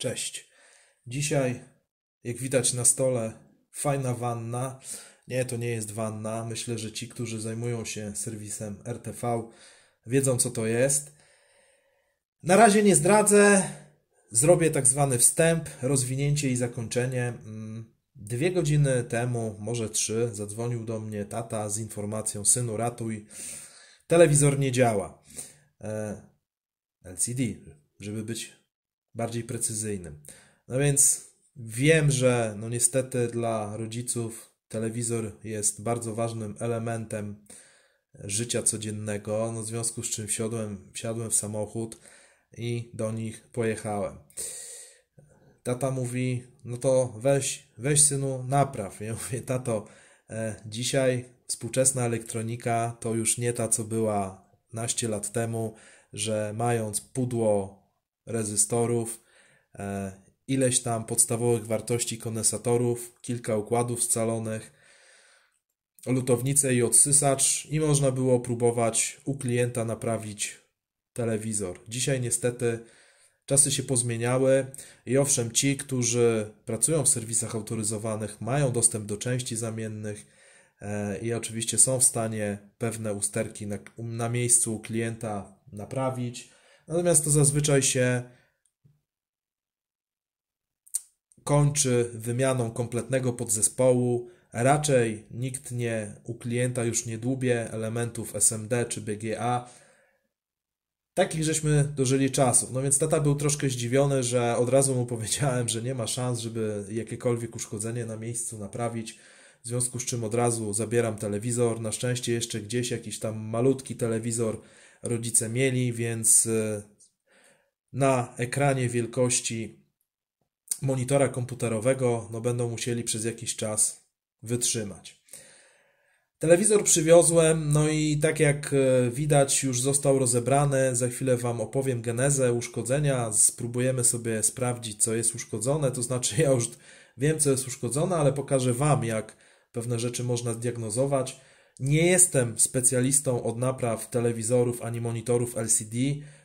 Cześć. Dzisiaj, jak widać na stole, fajna wanna. Nie, to nie jest wanna. Myślę, że ci, którzy zajmują się serwisem RTV, wiedzą co to jest. Na razie nie zdradzę. Zrobię tak zwany wstęp, rozwinięcie i zakończenie. Mm, dwie godziny temu, może trzy, zadzwonił do mnie tata z informacją: Synu, ratuj. Telewizor nie działa. E, LCD, żeby być bardziej precyzyjnym. No więc wiem, że no niestety dla rodziców telewizor jest bardzo ważnym elementem życia codziennego, no w związku z czym wsiadłem w samochód i do nich pojechałem. Tata mówi, no to weź, weź synu, napraw. Ja mówię, tato, e, dzisiaj współczesna elektronika to już nie ta, co była naście lat temu, że mając pudło rezystorów, e, ileś tam podstawowych wartości kondensatorów, kilka układów scalonych, lutownicę i odsysacz i można było próbować u klienta naprawić telewizor. Dzisiaj niestety czasy się pozmieniały i owszem, ci, którzy pracują w serwisach autoryzowanych, mają dostęp do części zamiennych e, i oczywiście są w stanie pewne usterki na, na miejscu klienta naprawić Natomiast to zazwyczaj się kończy wymianą kompletnego podzespołu. Raczej nikt nie u klienta już nie dłubie elementów SMD czy BGA. Takich żeśmy dożyli czasów. No więc tata był troszkę zdziwiony, że od razu mu powiedziałem, że nie ma szans, żeby jakiekolwiek uszkodzenie na miejscu naprawić. W związku z czym od razu zabieram telewizor. Na szczęście jeszcze gdzieś jakiś tam malutki telewizor rodzice mieli, więc e, na ekranie wielkości monitora komputerowego no będą musieli przez jakiś czas wytrzymać. Telewizor przywiozłem, no i tak jak e, widać, już został rozebrany. Za chwilę Wam opowiem genezę uszkodzenia. Spróbujemy sobie sprawdzić, co jest uszkodzone. To znaczy, ja już wiem, co jest uszkodzone, ale pokażę Wam, jak pewne rzeczy można zdiagnozować. Nie jestem specjalistą od napraw telewizorów ani monitorów LCD,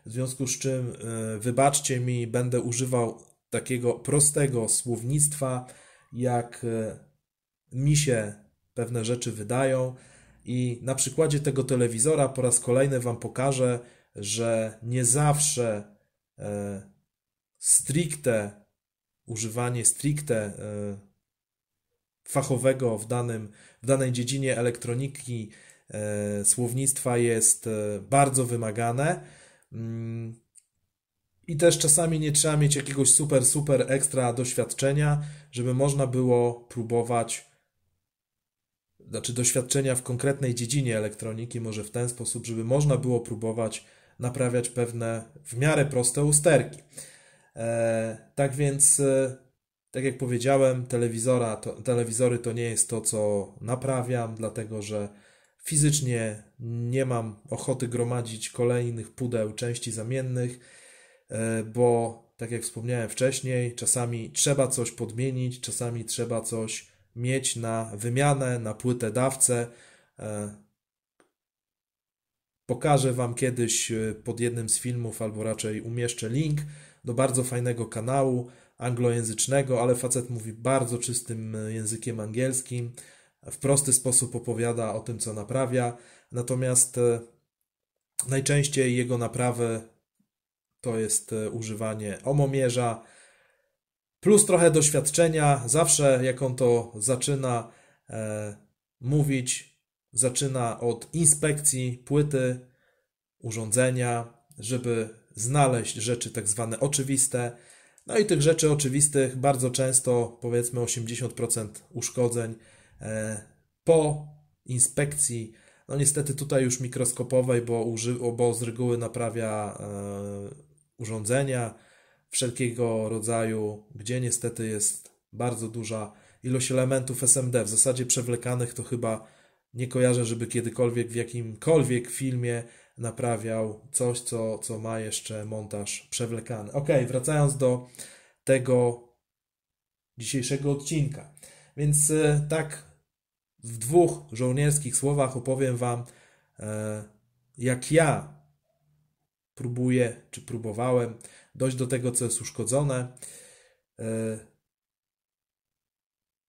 w związku z czym e, wybaczcie mi, będę używał takiego prostego słownictwa, jak e, mi się pewne rzeczy wydają. I na przykładzie tego telewizora po raz kolejny Wam pokażę, że nie zawsze e, stricte używanie stricte fachowego w danym w danej dziedzinie elektroniki e, słownictwa jest e, bardzo wymagane. Mm, I też czasami nie trzeba mieć jakiegoś super, super ekstra doświadczenia, żeby można było próbować, znaczy doświadczenia w konkretnej dziedzinie elektroniki, może w ten sposób, żeby można było próbować naprawiać pewne w miarę proste usterki. E, tak więc tak jak powiedziałem, telewizora, to, telewizory to nie jest to, co naprawiam, dlatego że fizycznie nie mam ochoty gromadzić kolejnych pudeł części zamiennych, e, bo tak jak wspomniałem wcześniej, czasami trzeba coś podmienić, czasami trzeba coś mieć na wymianę, na płytę dawcę. E, pokażę Wam kiedyś e, pod jednym z filmów, albo raczej umieszczę link do bardzo fajnego kanału anglojęzycznego, ale facet mówi bardzo czystym e, językiem angielskim, w prosty sposób opowiada o tym, co naprawia, natomiast e, najczęściej jego naprawy to jest e, używanie omomierza, plus trochę doświadczenia. Zawsze jak on to zaczyna e, mówić, zaczyna od inspekcji płyty, urządzenia, żeby znaleźć rzeczy tak zwane oczywiste, no i tych rzeczy oczywistych bardzo często, powiedzmy 80% uszkodzeń e, po inspekcji, no niestety tutaj już mikroskopowej, bo, uży, bo z reguły naprawia e, urządzenia wszelkiego rodzaju, gdzie niestety jest bardzo duża ilość elementów SMD, w zasadzie przewlekanych to chyba nie kojarzę, żeby kiedykolwiek w jakimkolwiek filmie naprawiał coś, co, co ma jeszcze montaż przewlekany. Ok, wracając do tego dzisiejszego odcinka. Więc e, tak w dwóch żołnierskich słowach opowiem Wam, e, jak ja próbuję, czy próbowałem dojść do tego, co jest uszkodzone. E,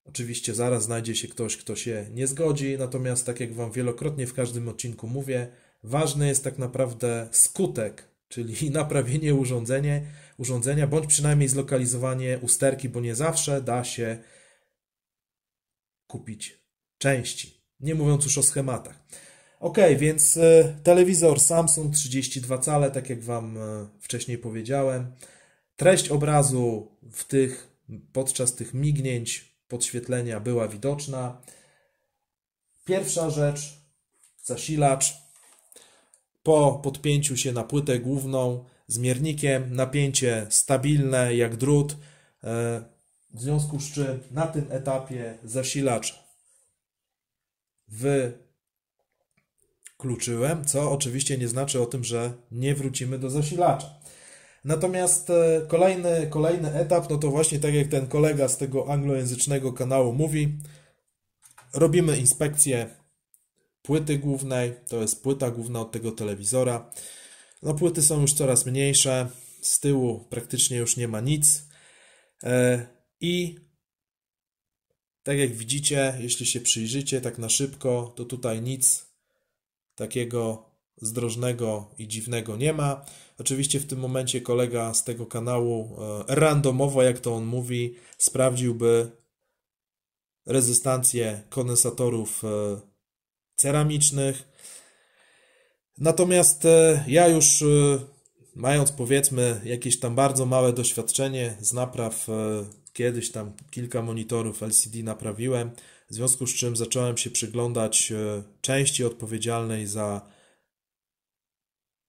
oczywiście zaraz znajdzie się ktoś, kto się nie zgodzi, natomiast tak jak Wam wielokrotnie w każdym odcinku mówię, Ważny jest tak naprawdę skutek, czyli naprawienie urządzenia, urządzenia bądź przynajmniej zlokalizowanie usterki, bo nie zawsze da się kupić części. Nie mówiąc już o schematach. Ok, więc e, telewizor Samsung 32 cale, tak jak Wam e, wcześniej powiedziałem. Treść obrazu w tych, podczas tych mignięć podświetlenia była widoczna. Pierwsza rzecz, zasilacz po podpięciu się na płytę główną z miernikiem napięcie stabilne jak drut, e, w związku z czym na tym etapie zasilacz wykluczyłem, co oczywiście nie znaczy o tym, że nie wrócimy do zasilacza. Natomiast e, kolejny, kolejny etap, no to właśnie tak jak ten kolega z tego anglojęzycznego kanału mówi, robimy inspekcję płyty głównej. To jest płyta główna od tego telewizora. No, płyty są już coraz mniejsze. Z tyłu praktycznie już nie ma nic. E, I tak jak widzicie, jeśli się przyjrzycie tak na szybko, to tutaj nic takiego zdrożnego i dziwnego nie ma. Oczywiście w tym momencie kolega z tego kanału e, randomowo, jak to on mówi, sprawdziłby rezystancję kondensatorów e, ceramicznych. Natomiast e, ja już e, mając powiedzmy jakieś tam bardzo małe doświadczenie z napraw, e, kiedyś tam kilka monitorów LCD naprawiłem, w związku z czym zacząłem się przyglądać części odpowiedzialnej za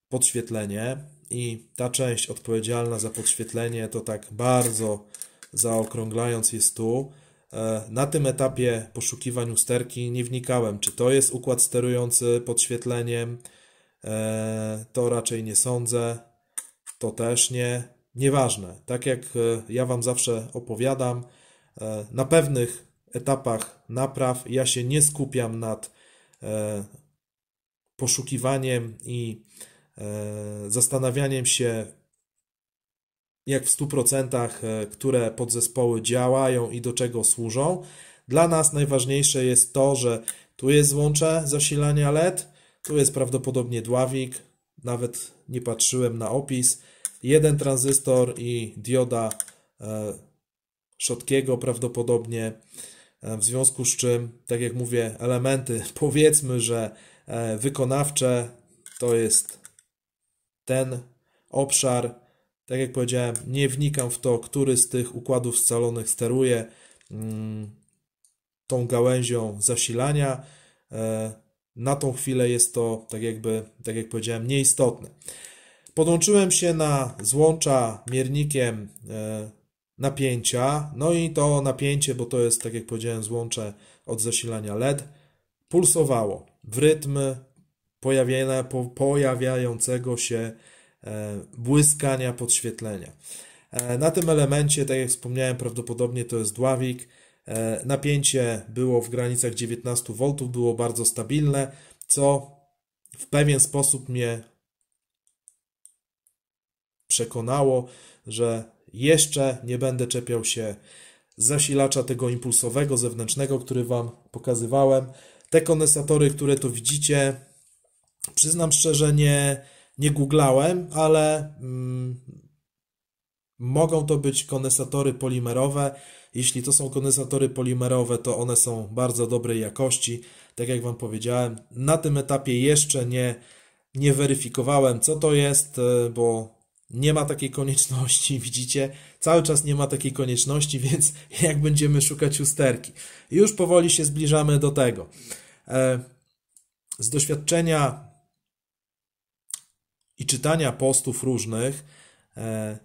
podświetlenie i ta część odpowiedzialna za podświetlenie to tak bardzo zaokrąglając jest tu E, na tym etapie poszukiwań usterki nie wnikałem, czy to jest układ sterujący podświetleniem. E, to raczej nie sądzę, to też nie. Nieważne. Tak jak e, ja Wam zawsze opowiadam, na pewnych etapach napraw ja się nie skupiam nad poszukiwaniem i zastanawianiem się, jak w 100%, e, które podzespoły działają i do czego służą. Dla nas najważniejsze jest to, że tu jest złącze zasilania LED, tu jest prawdopodobnie dławik, nawet nie patrzyłem na opis. Jeden tranzystor i dioda e, Szotkiego prawdopodobnie, e, w związku z czym, tak jak mówię, elementy powiedzmy, że wykonawcze to jest ten obszar, tak jak powiedziałem, nie wnikam w to, który z tych układów scalonych steruje mm, tą gałęzią zasilania. E, na tą chwilę jest to, tak, jakby, tak jak powiedziałem, nieistotne. Podłączyłem się na złącza miernikiem e, napięcia, no i to napięcie, bo to jest, tak jak powiedziałem, złącze od zasilania LED, pulsowało w rytm pojawienia, pojawiającego się E, błyskania podświetlenia. E, na tym elemencie, tak jak wspomniałem, prawdopodobnie to jest dławik. E, napięcie było w granicach 19 V, było bardzo stabilne, co w pewien sposób mnie przekonało, że jeszcze nie będę czepiał się zasilacza tego impulsowego zewnętrznego, który Wam pokazywałem. Te kondensatory, które tu widzicie, przyznam szczerze, nie, nie googlałem, ale mm, mogą to być kondensatory polimerowe. Jeśli to są kondensatory polimerowe, to one są bardzo dobrej jakości. Tak jak Wam powiedziałem, na tym etapie jeszcze nie, nie weryfikowałem, co to jest, e, bo nie ma takiej konieczności, widzicie? Cały czas nie ma takiej konieczności, więc jak będziemy szukać usterki? Już powoli się zbliżamy do tego. E, z doświadczenia i czytania postów różnych, e,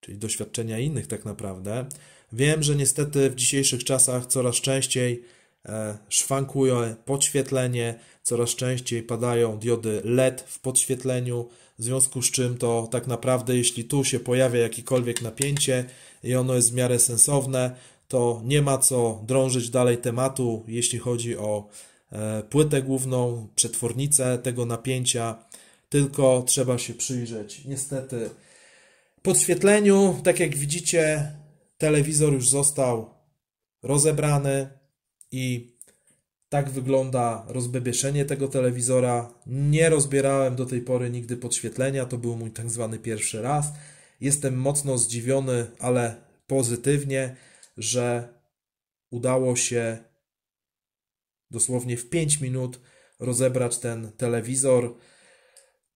czyli doświadczenia innych tak naprawdę, wiem, że niestety w dzisiejszych czasach coraz częściej e, szwankuje podświetlenie, coraz częściej padają diody LED w podświetleniu, w związku z czym to tak naprawdę jeśli tu się pojawia jakiekolwiek napięcie i ono jest w miarę sensowne, to nie ma co drążyć dalej tematu, jeśli chodzi o E, płytę główną, przetwornicę tego napięcia, tylko trzeba się przyjrzeć. Niestety, podświetleniu, tak jak widzicie, telewizor już został rozebrany i tak wygląda rozbebieszenie tego telewizora. Nie rozbierałem do tej pory nigdy podświetlenia, to był mój tak zwany pierwszy raz. Jestem mocno zdziwiony, ale pozytywnie, że udało się dosłownie w 5 minut rozebrać ten telewizor.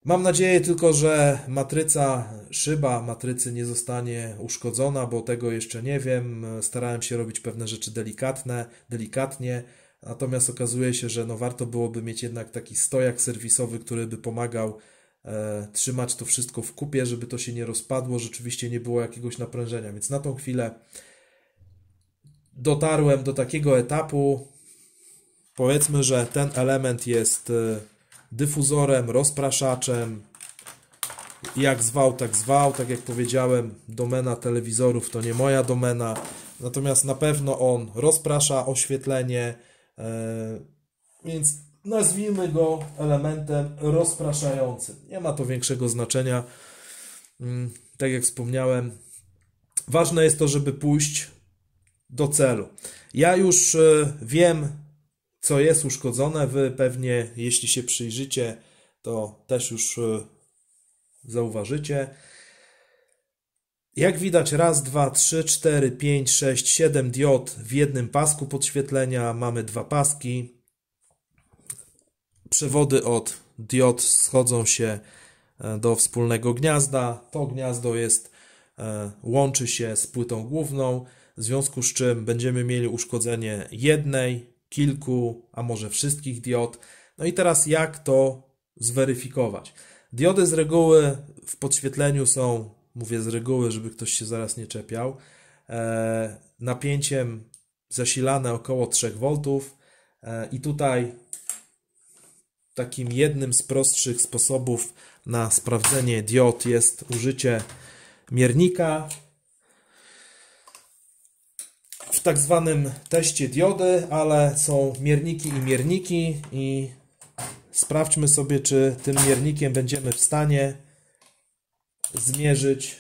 Mam nadzieję tylko, że matryca, szyba matrycy nie zostanie uszkodzona, bo tego jeszcze nie wiem. Starałem się robić pewne rzeczy delikatne, delikatnie, natomiast okazuje się, że no warto byłoby mieć jednak taki stojak serwisowy, który by pomagał e, trzymać to wszystko w kupie, żeby to się nie rozpadło, rzeczywiście nie było jakiegoś naprężenia. Więc na tą chwilę dotarłem do takiego etapu, Powiedzmy, że ten element jest e, dyfuzorem, rozpraszaczem, jak zwał, tak zwał. Tak jak powiedziałem, domena telewizorów to nie moja domena. Natomiast na pewno on rozprasza oświetlenie, e, więc nazwijmy go elementem rozpraszającym. Nie ma to większego znaczenia. Mm, tak jak wspomniałem, ważne jest to, żeby pójść do celu. Ja już e, wiem, co jest uszkodzone. Wy pewnie, jeśli się przyjrzycie, to też już y, zauważycie. Jak widać, raz, dwa, trzy, cztery, pięć, sześć, siedem diod w jednym pasku podświetlenia. Mamy dwa paski. Przewody od diod schodzą się e, do wspólnego gniazda. To gniazdo jest, e, łączy się z płytą główną, w związku z czym będziemy mieli uszkodzenie jednej kilku, a może wszystkich diod. No i teraz jak to zweryfikować? Diody z reguły w podświetleniu są, mówię z reguły, żeby ktoś się zaraz nie czepiał, e, napięciem zasilane około 3 V e, i tutaj takim jednym z prostszych sposobów na sprawdzenie diod jest użycie miernika w tak zwanym teście diody, ale są mierniki i mierniki i sprawdźmy sobie, czy tym miernikiem będziemy w stanie zmierzyć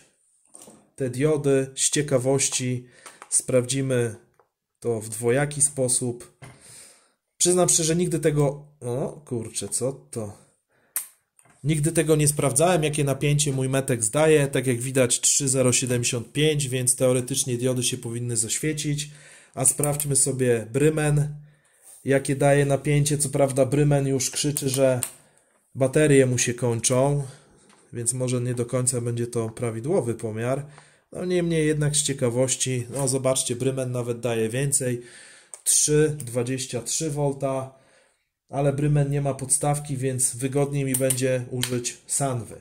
te diody. Z ciekawości sprawdzimy to w dwojaki sposób. Przyznam szczerze, nigdy tego... O kurczę, co to... Nigdy tego nie sprawdzałem, jakie napięcie mój metek zdaje. Tak jak widać 3,075, więc teoretycznie diody się powinny zaświecić. A sprawdźmy sobie brymen, jakie daje napięcie. Co prawda brymen już krzyczy, że baterie mu się kończą, więc może nie do końca będzie to prawidłowy pomiar. No niemniej jednak z ciekawości, no zobaczcie, brymen nawet daje więcej. 3,23 V ale Brymen nie ma podstawki, więc wygodniej mi będzie użyć Sanwy.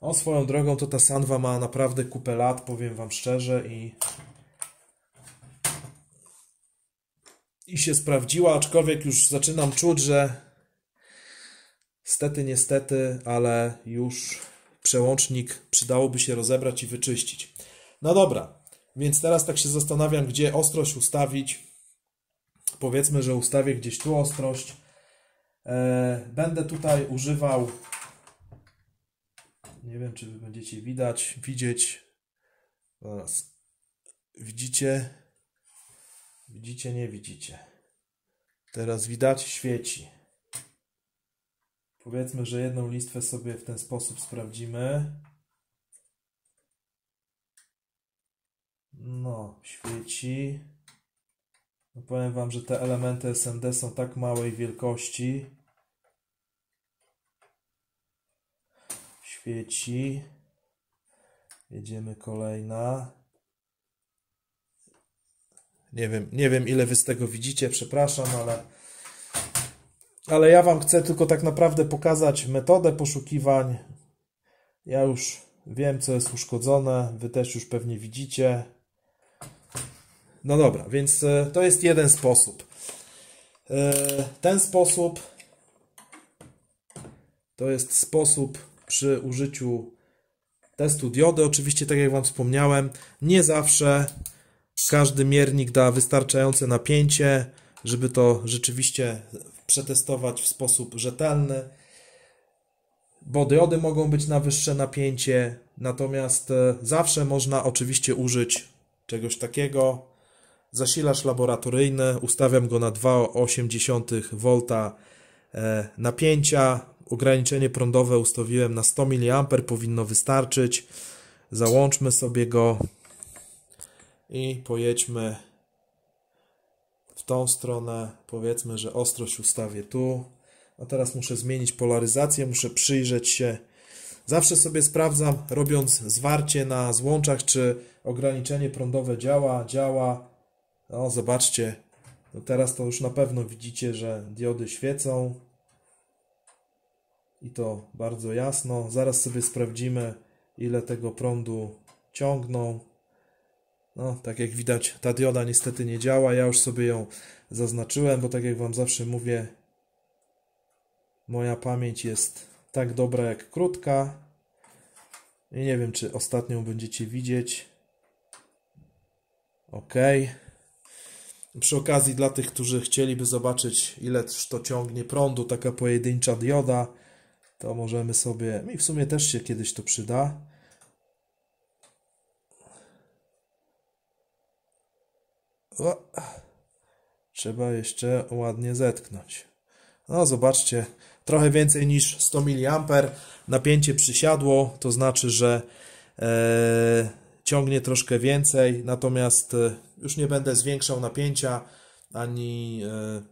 O swoją drogą to ta Sanwa ma naprawdę kupę lat, powiem Wam szczerze i i się sprawdziła, aczkolwiek już zaczynam czuć, że stety, niestety, ale już przełącznik przydałoby się rozebrać i wyczyścić. No dobra, więc teraz tak się zastanawiam, gdzie ostrość ustawić. Powiedzmy, że ustawię gdzieś tu ostrość E, będę tutaj używał, nie wiem czy będziecie widać, widzieć, zaraz, no, widzicie, widzicie, nie widzicie. Teraz widać, świeci. Powiedzmy, że jedną listwę sobie w ten sposób sprawdzimy. No, świeci. No powiem Wam, że te elementy SMD są tak małej wielkości, świeci. Jedziemy kolejna. Nie wiem, nie wiem ile wy z tego widzicie, przepraszam, ale ale ja wam chcę tylko tak naprawdę pokazać metodę poszukiwań. Ja już wiem co jest uszkodzone, wy też już pewnie widzicie. No dobra, więc e, to jest jeden sposób. E, ten sposób to jest sposób przy użyciu testu diody. Oczywiście, tak jak Wam wspomniałem, nie zawsze każdy miernik da wystarczające napięcie, żeby to rzeczywiście przetestować w sposób rzetelny, bo diody mogą być na wyższe napięcie, natomiast e, zawsze można oczywiście użyć czegoś takiego. Zasilacz laboratoryjny, ustawiam go na 2,8 V e, napięcia, ograniczenie prądowe ustawiłem na 100 mA, powinno wystarczyć. Załączmy sobie go i pojedźmy w tą stronę. Powiedzmy, że ostrość ustawię tu. A teraz muszę zmienić polaryzację, muszę przyjrzeć się. Zawsze sobie sprawdzam, robiąc zwarcie na złączach, czy ograniczenie prądowe działa, działa. No, zobaczcie, no teraz to już na pewno widzicie, że diody świecą i to bardzo jasno. Zaraz sobie sprawdzimy, ile tego prądu ciągną. No, tak jak widać, ta dioda niestety nie działa. Ja już sobie ją zaznaczyłem, bo tak jak Wam zawsze mówię, moja pamięć jest tak dobra jak krótka. I nie wiem, czy ostatnią będziecie widzieć. Ok. Przy okazji, dla tych, którzy chcieliby zobaczyć, ile to ciągnie prądu, taka pojedyncza dioda to możemy sobie, mi no w sumie też się kiedyś to przyda. O, trzeba jeszcze ładnie zetknąć. No zobaczcie, trochę więcej niż 100 mA napięcie przysiadło, to znaczy, że e, ciągnie troszkę więcej, natomiast e, już nie będę zwiększał napięcia ani e,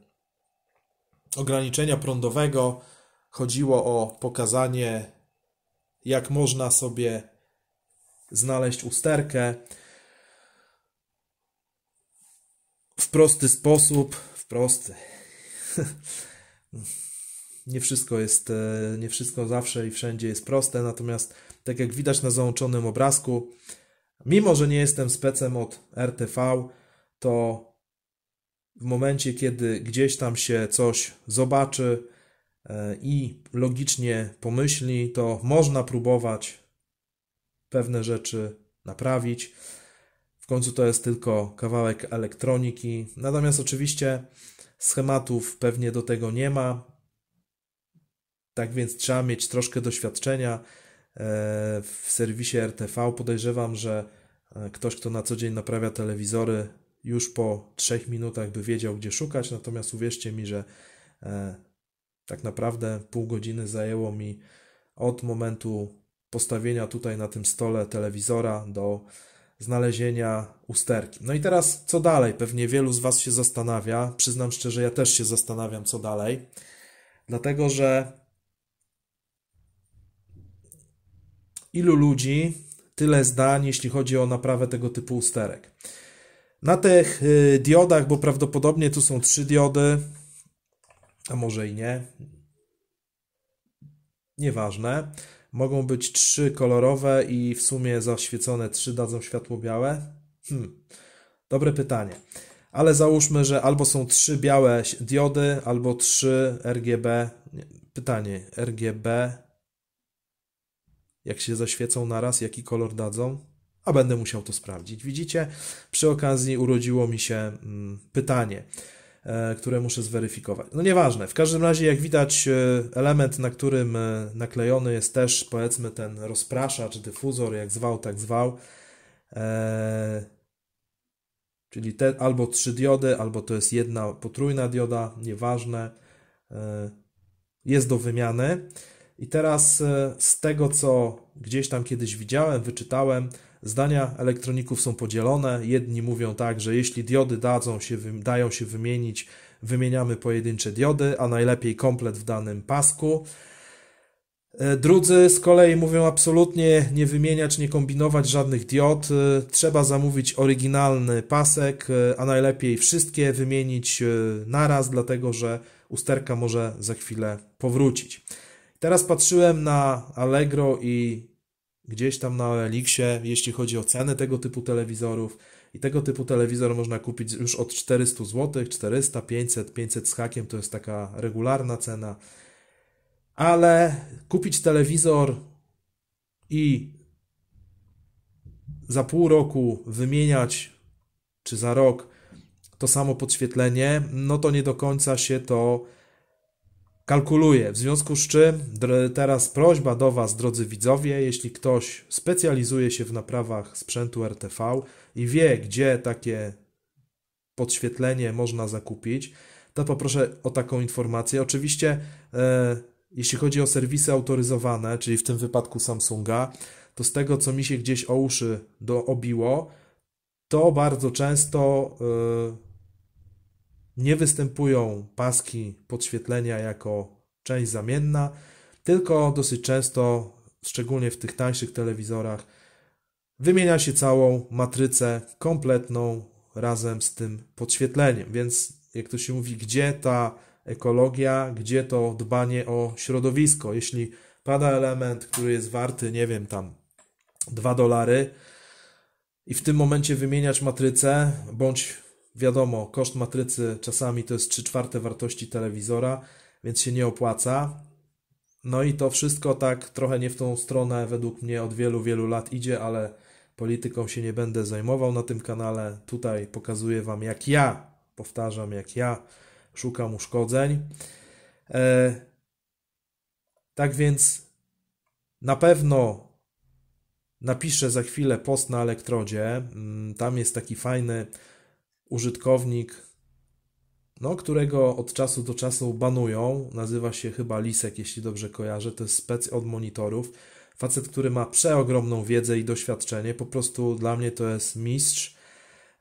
ograniczenia prądowego chodziło o pokazanie, jak można sobie znaleźć usterkę w prosty sposób, w prosty. nie wszystko jest, e, nie wszystko zawsze i wszędzie jest proste, natomiast tak jak widać na załączonym obrazku, mimo że nie jestem specem od RTV, to w momencie, kiedy gdzieś tam się coś zobaczy, E, i logicznie pomyśli, to można próbować pewne rzeczy naprawić. W końcu to jest tylko kawałek elektroniki. Natomiast oczywiście schematów pewnie do tego nie ma. Tak więc trzeba mieć troszkę doświadczenia e, w serwisie RTV. Podejrzewam, że e, ktoś, kto na co dzień naprawia telewizory, już po trzech minutach by wiedział, gdzie szukać. Natomiast uwierzcie mi, że tak naprawdę pół godziny zajęło mi od momentu postawienia tutaj na tym stole telewizora do znalezienia usterki. No i teraz co dalej? Pewnie wielu z Was się zastanawia. Przyznam szczerze, ja też się zastanawiam, co dalej. Dlatego, że ilu ludzi, tyle zdań, jeśli chodzi o naprawę tego typu usterek. Na tych y, diodach, bo prawdopodobnie tu są trzy diody, a może i nie. Nieważne. Mogą być trzy kolorowe i w sumie zaświecone trzy dadzą światło białe? Hmm. Dobre pytanie. Ale załóżmy, że albo są trzy białe diody, albo trzy RGB. Pytanie, RGB jak się zaświecą naraz, jaki kolor dadzą, a będę musiał to sprawdzić. Widzicie, przy okazji urodziło mi się mm, pytanie. E, które muszę zweryfikować. No nieważne, w każdym razie jak widać e, element, na którym e, naklejony jest też powiedzmy ten rozpraszacz, dyfuzor, jak zwał, tak zwał, czyli te, albo trzy diody, albo to jest jedna potrójna dioda, nieważne, jest do wymiany. I teraz e, z tego, co gdzieś tam kiedyś widziałem, wyczytałem, zdania elektroników są podzielone. Jedni mówią tak, że jeśli diody dadzą się, dają się wymienić, wymieniamy pojedyncze diody, a najlepiej komplet w danym pasku. E, drudzy z kolei mówią absolutnie nie wymieniać, nie kombinować żadnych diod. E, trzeba zamówić oryginalny pasek, a najlepiej wszystkie wymienić naraz, dlatego że usterka może za chwilę powrócić. Teraz patrzyłem na Allegro i gdzieś tam na Elixie, jeśli chodzi o ceny tego typu telewizorów. I tego typu telewizor można kupić już od 400 zł, 400, 500, 500 z hakiem to jest taka regularna cena. Ale kupić telewizor i za pół roku wymieniać, czy za rok to samo podświetlenie, no to nie do końca się to kalkuluję. W związku z czym teraz prośba do Was, drodzy widzowie, jeśli ktoś specjalizuje się w naprawach sprzętu RTV i wie, gdzie takie podświetlenie można zakupić, to poproszę o taką informację. Oczywiście, e, jeśli chodzi o serwisy autoryzowane, czyli w tym wypadku Samsunga, to z tego, co mi się gdzieś o uszy do, obiło, to bardzo często e, nie występują paski podświetlenia jako część zamienna, tylko dosyć często, szczególnie w tych tańszych telewizorach, wymienia się całą matrycę kompletną razem z tym podświetleniem. Więc, jak to się mówi, gdzie ta ekologia, gdzie to dbanie o środowisko? Jeśli pada element, który jest warty, nie wiem, tam 2 dolary, i w tym momencie wymieniać matrycę, bądź Wiadomo, koszt matrycy czasami to jest 3 czwarte wartości telewizora, więc się nie opłaca. No i to wszystko tak trochę nie w tą stronę według mnie od wielu, wielu lat idzie, ale polityką się nie będę zajmował na tym kanale. Tutaj pokazuję Wam, jak ja, powtarzam, jak ja szukam uszkodzeń. E, tak więc na pewno napiszę za chwilę post na elektrodzie. Mm, tam jest taki fajny użytkownik, no, którego od czasu do czasu banują. Nazywa się chyba Lisek, jeśli dobrze kojarzę. To jest spec od monitorów. Facet, który ma przeogromną wiedzę i doświadczenie. Po prostu dla mnie to jest mistrz.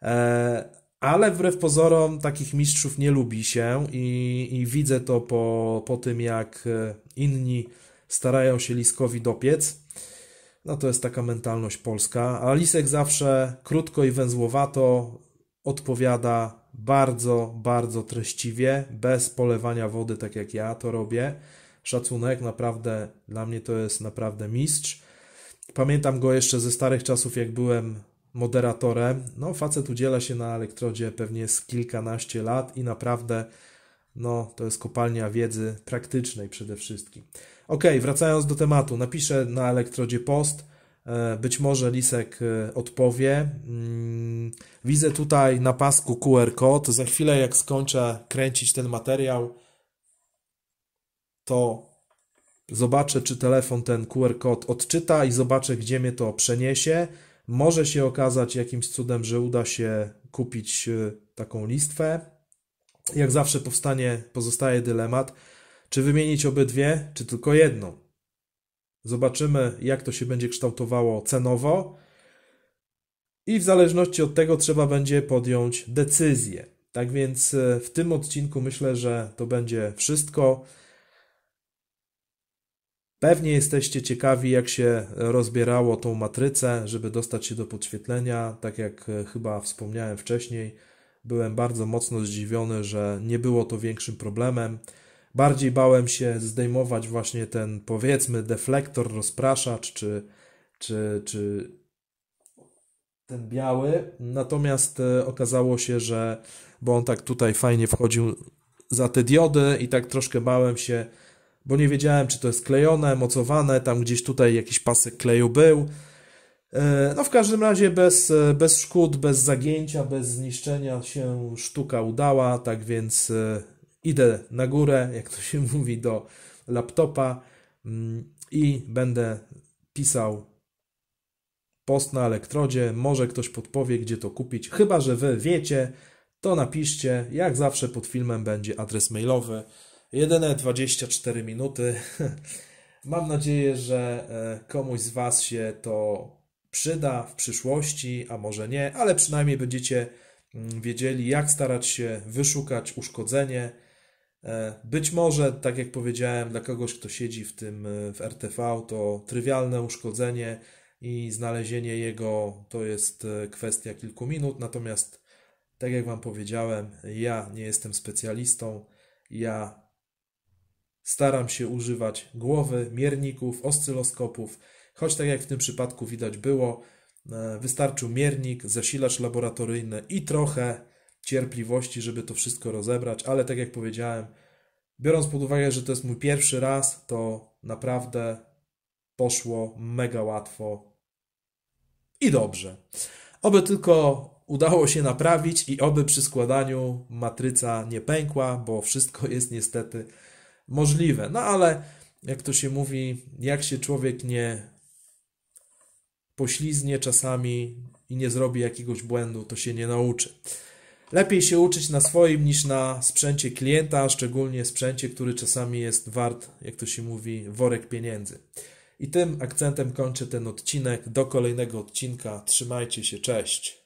E, ale wbrew pozorom takich mistrzów nie lubi się i, i widzę to po, po tym, jak e, inni starają się Liskowi dopiec. No to jest taka mentalność polska. A Lisek zawsze krótko i węzłowato odpowiada bardzo, bardzo treściwie, bez polewania wody, tak jak ja to robię. Szacunek, naprawdę, dla mnie to jest naprawdę mistrz. Pamiętam go jeszcze ze starych czasów, jak byłem moderatorem. No, facet udziela się na elektrodzie pewnie z kilkanaście lat i naprawdę, no, to jest kopalnia wiedzy praktycznej przede wszystkim. Ok, wracając do tematu, napiszę na elektrodzie post E, być może Lisek e, odpowie. Mm, widzę tutaj na pasku QR kod. Za chwilę, jak skończę kręcić ten materiał, to zobaczę, czy telefon ten QR kod odczyta i zobaczę, gdzie mnie to przeniesie. Może się okazać jakimś cudem, że uda się kupić e, taką listwę. Jak zawsze powstanie, pozostaje dylemat, czy wymienić obydwie, czy tylko jedną. Zobaczymy, jak to się będzie kształtowało cenowo. I w zależności od tego trzeba będzie podjąć decyzję. Tak więc e, w tym odcinku myślę, że to będzie wszystko. Pewnie jesteście ciekawi, jak się rozbierało tą matrycę, żeby dostać się do podświetlenia. Tak jak e, chyba wspomniałem wcześniej, byłem bardzo mocno zdziwiony, że nie było to większym problemem. Bardziej bałem się zdejmować właśnie ten, powiedzmy, deflektor, rozpraszacz, czy, czy, czy ten biały. Natomiast e, okazało się, że, bo on tak tutaj fajnie wchodził za te diody i tak troszkę bałem się, bo nie wiedziałem, czy to jest klejone, mocowane, tam gdzieś tutaj jakiś pasek kleju był. E, no w każdym razie bez, e, bez szkód, bez zagięcia, bez zniszczenia się sztuka udała, tak więc idę na górę, jak to się mówi, do laptopa mm, i będę pisał post na elektrodzie. Może ktoś podpowie, gdzie to kupić. Chyba, że wy wiecie, to napiszcie. Jak zawsze pod filmem będzie adres mailowy. Jedyne 24 minuty. Mam nadzieję, że e, komuś z Was się to przyda w przyszłości, a może nie, ale przynajmniej będziecie mm, wiedzieli, jak starać się wyszukać uszkodzenie E, być może, tak jak powiedziałem, dla kogoś, kto siedzi w tym e, w RTV, to trywialne uszkodzenie i znalezienie jego to jest e, kwestia kilku minut. Natomiast, tak jak Wam powiedziałem, ja nie jestem specjalistą. Ja staram się używać głowy, mierników, oscyloskopów, choć tak jak w tym przypadku widać było, wystarczył miernik, zasilacz laboratoryjny i trochę cierpliwości, żeby to wszystko rozebrać, ale tak jak powiedziałem, biorąc pod uwagę, że to jest mój pierwszy raz, to naprawdę poszło mega łatwo i dobrze. Oby tylko udało się naprawić i oby przy składaniu matryca nie pękła, bo wszystko jest niestety możliwe. No ale jak to się mówi, jak się człowiek nie pośliznie czasami i nie zrobi jakiegoś błędu, to się nie nauczy. Lepiej się uczyć na swoim niż na sprzęcie klienta, szczególnie sprzęcie, który czasami jest wart, jak to się mówi, worek pieniędzy. I tym akcentem kończę ten odcinek. Do kolejnego odcinka. Trzymajcie się, cześć.